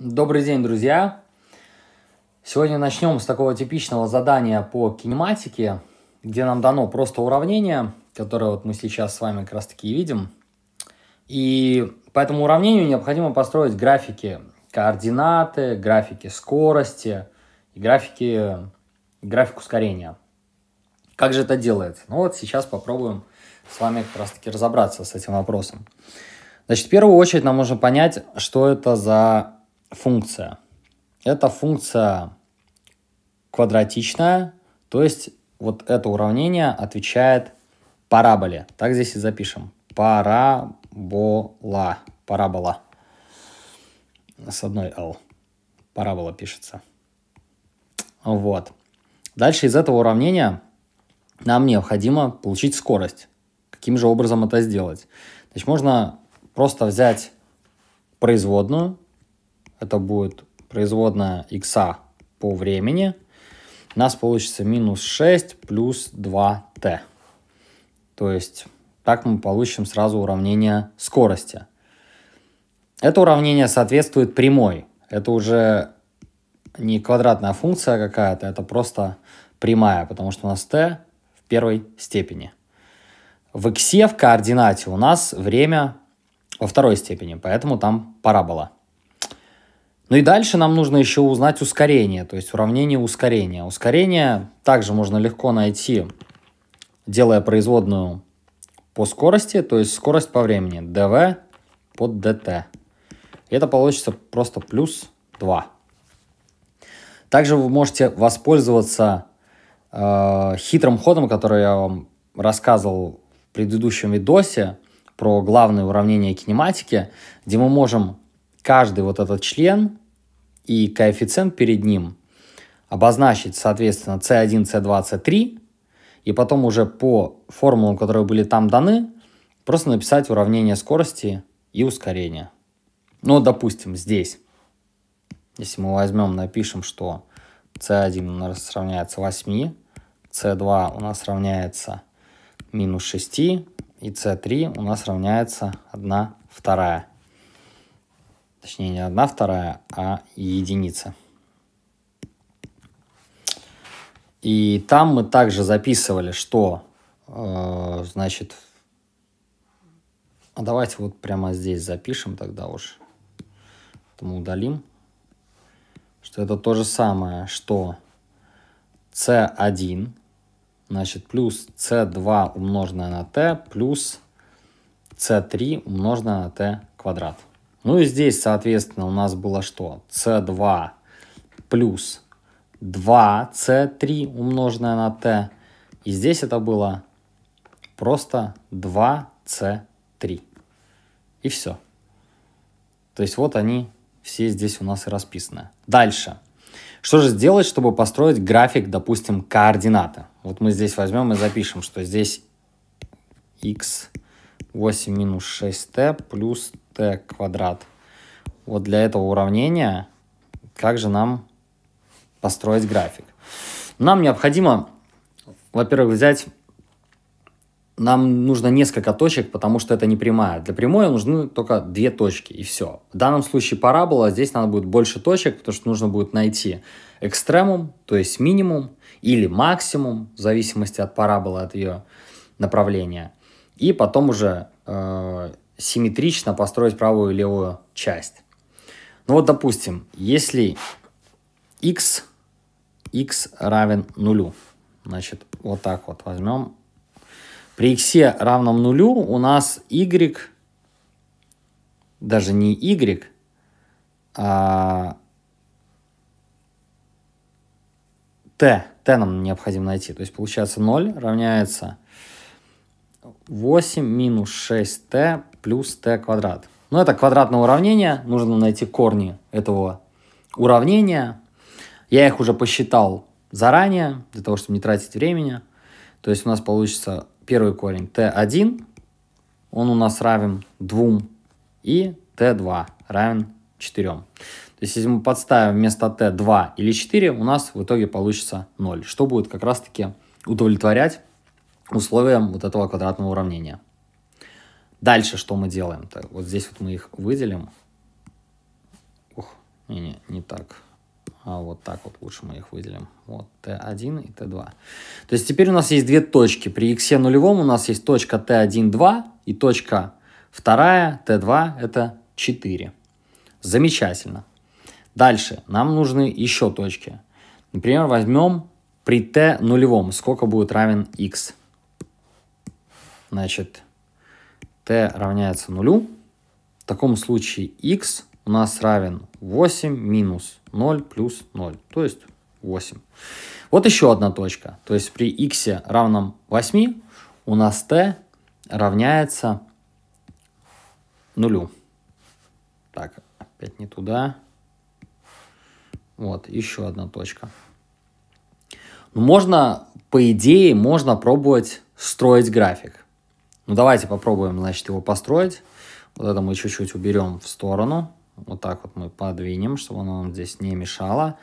Добрый день, друзья! Сегодня начнем с такого типичного задания по кинематике, где нам дано просто уравнение, которое вот мы сейчас с вами как раз таки и видим. И по этому уравнению необходимо построить графики координаты, графики скорости и графики, график ускорения. Как же это делается? Ну вот сейчас попробуем с вами как раз таки разобраться с этим вопросом. Значит, в первую очередь нам нужно понять, что это за функция. Это функция квадратичная, то есть вот это уравнение отвечает параболе. Так здесь и запишем. Парабола. Парабола. С одной L. Парабола пишется. Вот. Дальше из этого уравнения нам необходимо получить скорость. Каким же образом это сделать? Значит, можно просто взять производную это будет производная икса по времени, у нас получится минус 6 плюс 2t. То есть так мы получим сразу уравнение скорости. Это уравнение соответствует прямой. Это уже не квадратная функция какая-то, это просто прямая, потому что у нас t в первой степени. В x в координате у нас время во второй степени, поэтому там парабола. Ну и дальше нам нужно еще узнать ускорение, то есть уравнение ускорения. Ускорение также можно легко найти, делая производную по скорости, то есть скорость по времени, dv под dt. это получится просто плюс 2. Также вы можете воспользоваться э, хитрым ходом, который я вам рассказывал в предыдущем видосе про главное уравнение кинематики, где мы можем каждый вот этот член и коэффициент перед ним обозначить, соответственно, C1, C2, C3, и потом уже по формулам, которые были там даны, просто написать уравнение скорости и ускорения. Ну, допустим, здесь, если мы возьмем, напишем, что C1 у нас равняется 8, C2 у нас равняется минус 6, и C3 у нас равняется 1 вторая. Точнее, не одна вторая, а единица. И там мы также записывали, что, э, значит, а давайте вот прямо здесь запишем тогда уж. Это мы удалим. Что это то же самое, что c1, значит, плюс c2 умноженное на t, плюс c3 умноженное на t квадрат. Ну и здесь, соответственно, у нас было что? c2 плюс 2c3 умноженное на t. И здесь это было просто 2c3. И все. То есть вот они все здесь у нас и расписаны. Дальше. Что же сделать, чтобы построить график, допустим, координаты? Вот мы здесь возьмем и запишем, что здесь x8 минус 6t плюс t квадрат. Вот для этого уравнения как же нам построить график? Нам необходимо, во-первых, взять нам нужно несколько точек, потому что это не прямая. Для прямой нужны только две точки, и все. В данном случае парабола, а здесь надо будет больше точек, потому что нужно будет найти экстремум, то есть минимум, или максимум, в зависимости от параболы, от ее направления. И потом уже э, симметрично построить правую и левую часть. Ну вот, допустим, если x, x равен нулю, значит, вот так вот возьмем. При x равном нулю у нас y, даже не y, а t, t нам необходимо найти. То есть получается 0 равняется 8 минус 6t плюс t квадрат. Но ну, это квадратное уравнение, нужно найти корни этого уравнения. Я их уже посчитал заранее, для того, чтобы не тратить времени. То есть у нас получится первый корень t1, он у нас равен 2, и t2 равен 4. То есть если мы подставим вместо t 2 или 4, у нас в итоге получится 0, что будет как раз-таки удовлетворять условиям вот этого квадратного уравнения. Дальше что мы делаем? Так, вот здесь вот мы их выделим. Ух, не, не, не так. А вот так вот лучше мы их выделим. Вот Т1 и Т2. То есть теперь у нас есть две точки. При х нулевом у нас есть точка Т1, 2 и точка вторая, Т2 это 4. Замечательно. Дальше нам нужны еще точки. Например, возьмем при Т нулевом, сколько будет равен x. Значит, t равняется нулю, в таком случае x у нас равен 8 минус 0 плюс 0, то есть 8. Вот еще одна точка. То есть при x равном 8 у нас t равняется нулю. Так, опять не туда. Вот, еще одна точка. Ну, можно, по идее, можно пробовать строить график. Ну, давайте попробуем, значит, его построить. Вот это мы чуть-чуть уберем в сторону. Вот так вот мы подвинем, чтобы оно нам здесь не мешало.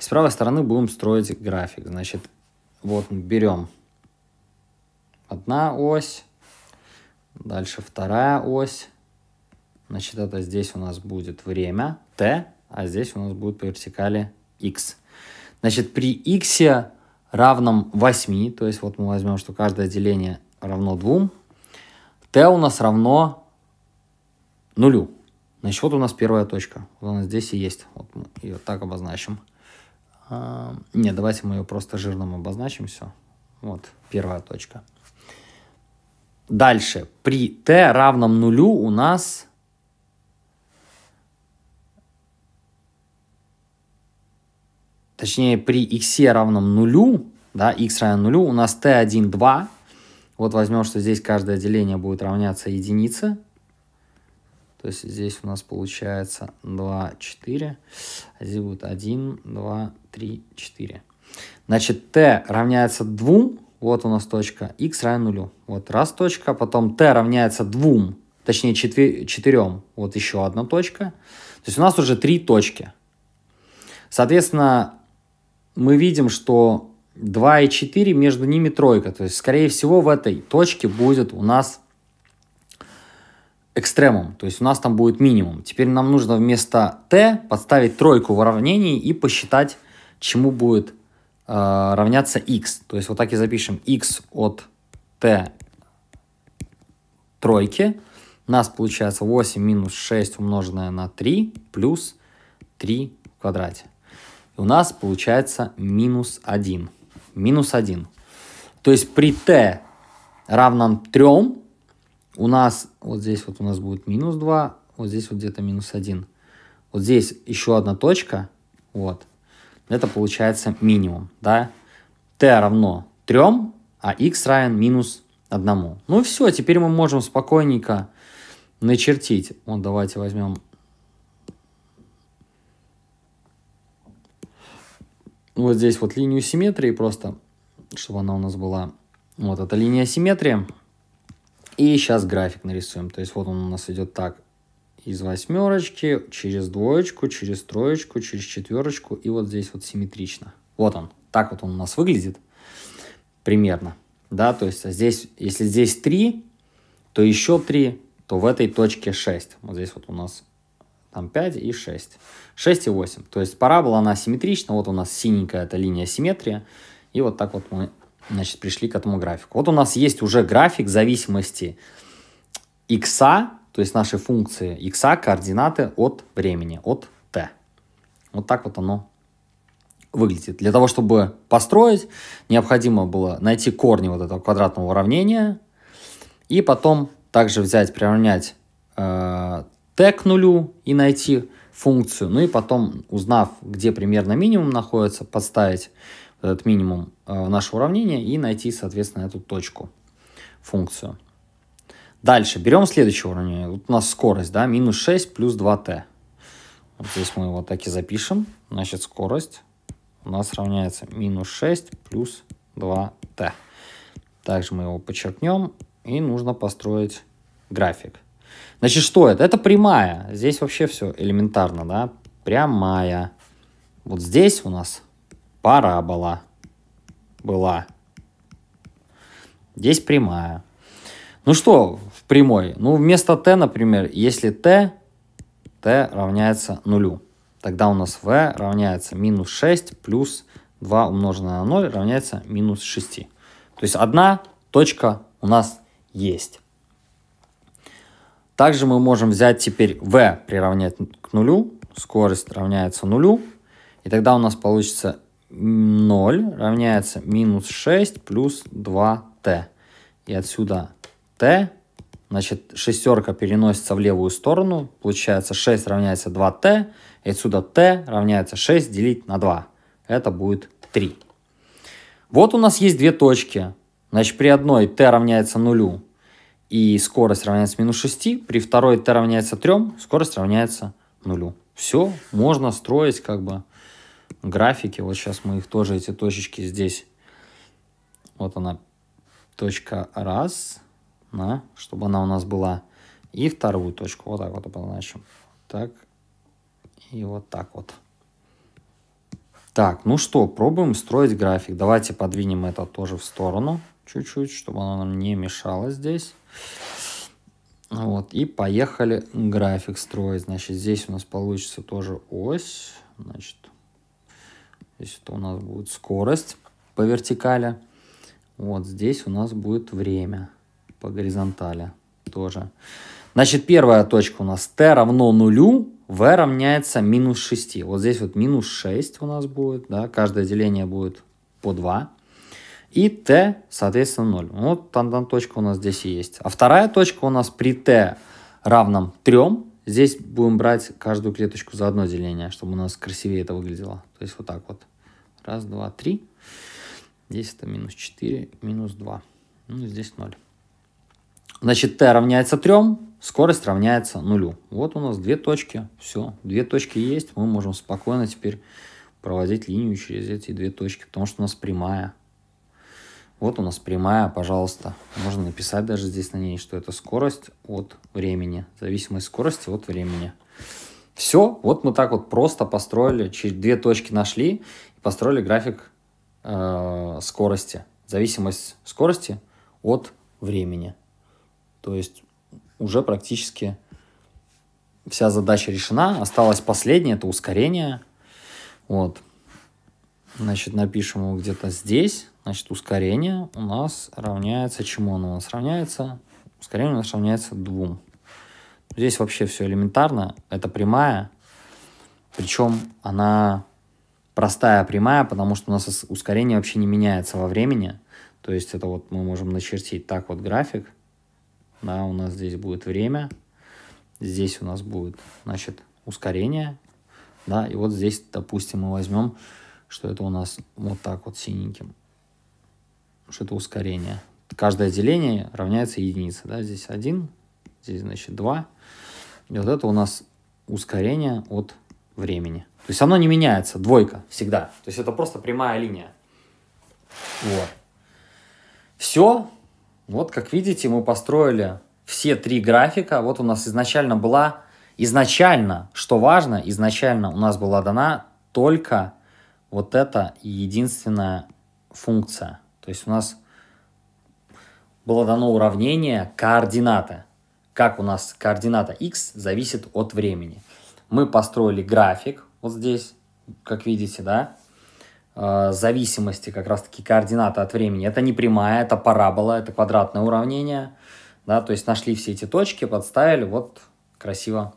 И с правой стороны будем строить график. Значит, вот мы берем одна ось, дальше вторая ось. Значит, это здесь у нас будет время t, а здесь у нас будет по вертикали x. Значит, при x равном 8, то есть вот мы возьмем, что каждое деление равно 2, t у нас равно нулю. Значит, вот у нас первая точка. Вот она здесь и есть. Вот мы ее так обозначим. А, нет, давайте мы ее просто жирным обозначим. Все. Вот первая точка. Дальше. При t равном нулю у нас... Точнее, при x равном нулю, да, x равен нулю, у нас t1, 2, вот возьмем, что здесь каждое деление будет равняться единице. То есть здесь у нас получается 2, 4. А здесь будет 1, 2, 3, 4. Значит, t равняется 2. Вот у нас точка. x равен нулю. Вот раз точка. Потом t равняется 2. Точнее, 4. 4 вот еще одна точка. То есть у нас уже три точки. Соответственно, мы видим, что 2 и 4, между ними тройка. То есть, скорее всего, в этой точке будет у нас экстремум, то есть у нас там будет минимум. Теперь нам нужно вместо t подставить тройку в уравнении и посчитать, чему будет э, равняться x. То есть вот так и запишем x от t тройки. У нас получается 8 минус 6 умноженное на 3 плюс 3 в квадрате. И у нас получается минус 1 минус 1. То есть при t равном 3 у нас, вот здесь вот у нас будет минус 2, вот здесь вот где-то минус 1. Вот здесь еще одна точка, вот. Это получается минимум, да. t равно 3, а x равен минус 1. Ну все, теперь мы можем спокойненько начертить. Вот давайте возьмем вот здесь вот линию симметрии просто, чтобы она у нас была. Вот это линия симметрии. И сейчас график нарисуем. То есть вот он у нас идет так. Из восьмерочки, через двоечку, через троечку, через четверочку. И вот здесь вот симметрично. Вот он. Так вот он у нас выглядит. Примерно. Да, то есть а здесь, если здесь 3, то еще 3, то в этой точке 6. Вот здесь вот у нас там 5 и 6. 6 и 8. То есть парабола, она симметрична. Вот у нас синенькая эта линия симметрии. И вот так вот мы, значит, пришли к этому графику. Вот у нас есть уже график зависимости x, то есть нашей функции x координаты от времени, от t. Вот так вот оно выглядит. Для того, чтобы построить, необходимо было найти корни вот этого квадратного уравнения и потом также взять, приравнять э, тег нулю и найти функцию. Ну и потом, узнав, где примерно минимум находится, подставить этот минимум э, нашего уравнения и найти, соответственно, эту точку, функцию. Дальше берем следующее уравнение. Вот у нас скорость, да, минус 6 плюс 2t. Вот здесь мы его так и запишем. Значит, скорость у нас равняется минус 6 плюс 2t. Также мы его подчеркнем и нужно построить график. Значит, что это? Это прямая. Здесь вообще все элементарно, да? Прямая. Вот здесь у нас парабола была. Здесь прямая. Ну что в прямой? Ну, вместо t, например, если t, t равняется нулю. Тогда у нас v равняется минус 6 плюс 2 умноженное на 0 равняется минус 6. То есть одна точка у нас есть. Также мы можем взять теперь v приравнять к нулю, скорость равняется нулю, и тогда у нас получится 0 равняется минус 6 плюс 2t. И отсюда t, значит, шестерка переносится в левую сторону, получается 6 равняется 2t, и отсюда t равняется 6 делить на 2. Это будет 3. Вот у нас есть две точки. Значит, при одной t равняется нулю, и скорость равняется минус 6, при второй t равняется 3, скорость равняется нулю. Все, можно строить как бы графики. Вот сейчас мы их тоже, эти точечки здесь. Вот она, точка раз, да? чтобы она у нас была. И вторую точку вот так вот обозначим. Так, и вот так вот. Так, ну что, пробуем строить график. Давайте подвинем это тоже в сторону чуть-чуть, чтобы оно нам не мешало здесь. Вот, и поехали график строить. Значит, здесь у нас получится тоже ось. Значит, здесь это у нас будет скорость по вертикали. Вот здесь у нас будет время по горизонтали тоже. Значит, первая точка у нас t равно нулю, v равняется минус 6. Вот здесь вот минус 6 у нас будет, да, каждое деление будет по 2 и t, соответственно, 0. Ну, вот там точка у нас здесь и есть. А вторая точка у нас при t равном 3. Здесь будем брать каждую клеточку за одно деление, чтобы у нас красивее это выглядело. То есть вот так вот. Раз, два, три. Здесь это минус 4, минус 2. Ну, здесь 0. Значит, t равняется 3, скорость равняется нулю. Вот у нас две точки. Все, две точки есть. Мы можем спокойно теперь проводить линию через эти две точки, потому что у нас прямая. Вот у нас прямая, пожалуйста. Можно написать даже здесь на ней, что это скорость от времени. Зависимость скорости от времени. Все, вот мы так вот просто построили, через две точки нашли, построили график э, скорости. Зависимость скорости от времени. То есть уже практически вся задача решена. Осталось последнее, это ускорение. Вот. Значит, напишем его где-то здесь. Значит, ускорение у нас равняется чему оно у нас равняется? Ускорение у нас равняется двум Здесь вообще все элементарно. Это прямая. Причем она простая прямая, потому что у нас ускорение вообще не меняется во времени. То есть это вот мы можем начертить так вот график. Да, у нас здесь будет время. Здесь у нас будет, значит, ускорение. Да, и вот здесь, допустим, мы возьмем, что это у нас вот так вот синеньким что это ускорение. Каждое деление равняется единице. Да? Здесь один здесь, значит, два И вот это у нас ускорение от времени. То есть оно не меняется, двойка всегда. То есть это просто прямая линия. Вот. Все. Вот, как видите, мы построили все три графика. Вот у нас изначально была... Изначально, что важно, изначально у нас была дана только вот эта единственная функция – то есть у нас было дано уравнение координата. Как у нас координата x зависит от времени. Мы построили график вот здесь, как видите, да, э, зависимости как раз-таки координата от времени. Это не прямая, это парабола, это квадратное уравнение. Да, то есть нашли все эти точки, подставили, вот красиво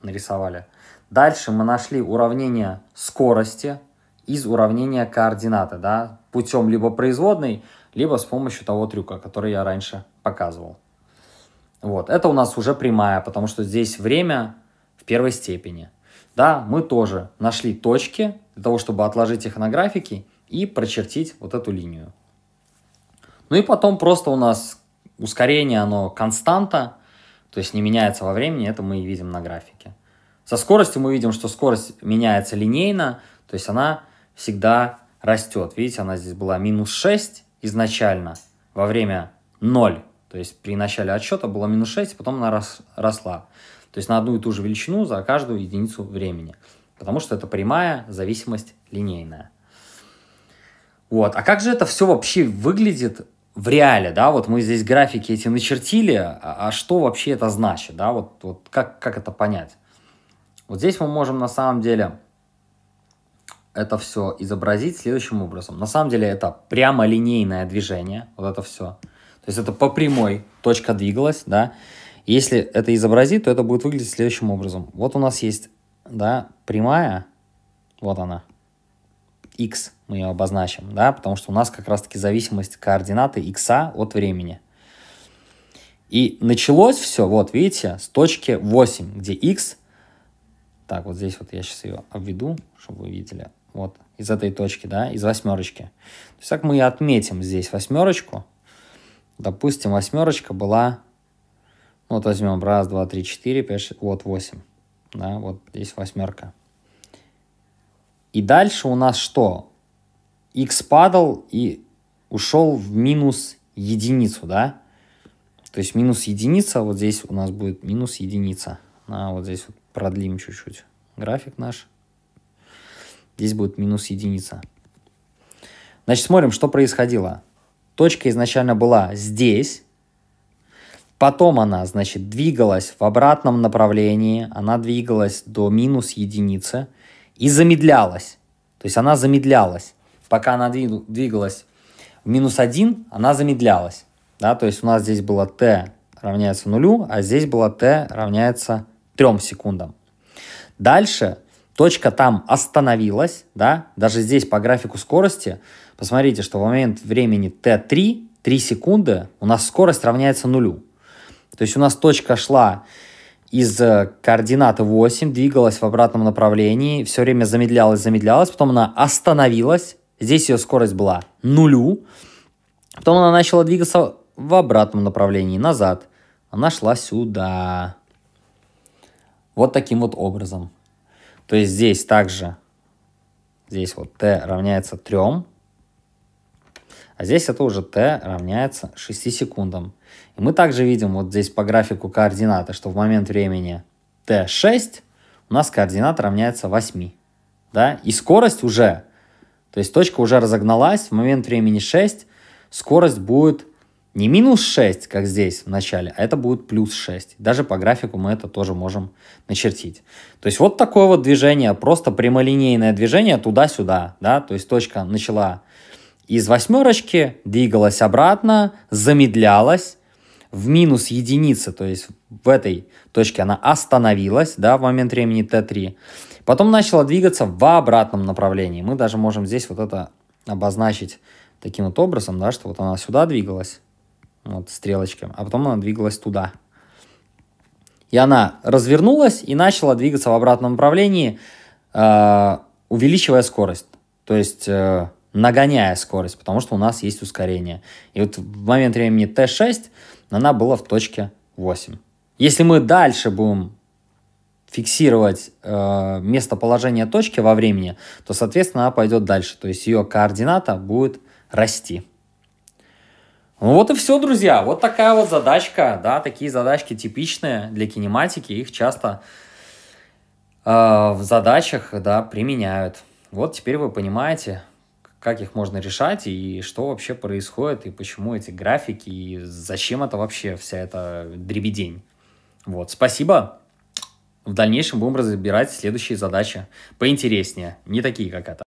нарисовали. Дальше мы нашли уравнение скорости из уравнения координаты. Да? путем либо производной, либо с помощью того трюка, который я раньше показывал. Вот, это у нас уже прямая, потому что здесь время в первой степени. Да, мы тоже нашли точки для того, чтобы отложить их на графике и прочертить вот эту линию. Ну и потом просто у нас ускорение, оно константа, то есть не меняется во времени, это мы и видим на графике. Со скоростью мы видим, что скорость меняется линейно, то есть она всегда растет. Видите, она здесь была минус 6 изначально, во время 0. То есть при начале отсчета была минус 6, а потом она рос, росла. То есть на одну и ту же величину за каждую единицу времени. Потому что это прямая зависимость линейная. Вот. А как же это все вообще выглядит в реале, да, вот мы здесь графики эти начертили, а, а что вообще это значит, да, вот, вот как, как это понять? Вот здесь мы можем на самом деле это все изобразить следующим образом. На самом деле это прямо линейное движение, вот это все. То есть это по прямой точка двигалась, да. Если это изобразить, то это будет выглядеть следующим образом. Вот у нас есть, да, прямая, вот она, x мы ее обозначим, да, потому что у нас как раз-таки зависимость координаты x от времени. И началось все, вот видите, с точки 8, где x, так, вот здесь вот я сейчас ее обведу, чтобы вы видели, вот из этой точки, да, из восьмерочки. То есть как мы и отметим здесь восьмерочку. Допустим, восьмерочка была, ну, вот возьмем раз, два, три, четыре, пять, шесть, вот восемь, да, вот здесь восьмерка. И дальше у нас что? x падал и ушел в минус единицу, да? То есть минус единица, вот здесь у нас будет минус единица. А вот здесь вот продлим чуть-чуть график наш. Здесь будет минус единица. Значит, смотрим, что происходило. Точка изначально была здесь. Потом она, значит, двигалась в обратном направлении. Она двигалась до минус единицы и замедлялась. То есть она замедлялась. Пока она двигалась в минус 1, она замедлялась. Да, то есть у нас здесь было t равняется нулю, а здесь было t равняется 3 секундам. Дальше точка там остановилась, да, даже здесь по графику скорости, посмотрите, что в момент времени t3, 3 секунды, у нас скорость равняется нулю. То есть у нас точка шла из э, координаты 8, двигалась в обратном направлении, все время замедлялась, замедлялась, потом она остановилась, здесь ее скорость была нулю, потом она начала двигаться в обратном направлении, назад, она шла сюда. Вот таким вот образом. То есть здесь также, здесь вот t равняется 3, а здесь это уже t равняется 6 секундам. И мы также видим вот здесь по графику координаты, что в момент времени t6 у нас координата равняется 8. Да? И скорость уже, то есть точка уже разогналась, в момент времени 6 скорость будет не минус 6, как здесь в начале, а это будет плюс 6. Даже по графику мы это тоже можем начертить. То есть вот такое вот движение, просто прямолинейное движение туда-сюда. Да? То есть точка начала из восьмерочки, двигалась обратно, замедлялась в минус единицы, то есть в этой точке она остановилась да, в момент времени t3. Потом начала двигаться в обратном направлении. Мы даже можем здесь вот это обозначить таким вот образом, да, что вот она сюда двигалась, вот стрелочка, а потом она двигалась туда. И она развернулась и начала двигаться в обратном направлении, э, увеличивая скорость, то есть э, нагоняя скорость, потому что у нас есть ускорение. И вот в момент времени Т6 она была в точке 8. Если мы дальше будем фиксировать э, местоположение точки во времени, то, соответственно, она пойдет дальше. То есть ее координата будет расти. Ну вот и все, друзья. Вот такая вот задачка, да, такие задачки типичные для кинематики, их часто э, в задачах, да, применяют. Вот теперь вы понимаете, как их можно решать и что вообще происходит, и почему эти графики, и зачем это вообще вся эта дребедень. Вот, спасибо. В дальнейшем будем разбирать следующие задачи поинтереснее, не такие, как это.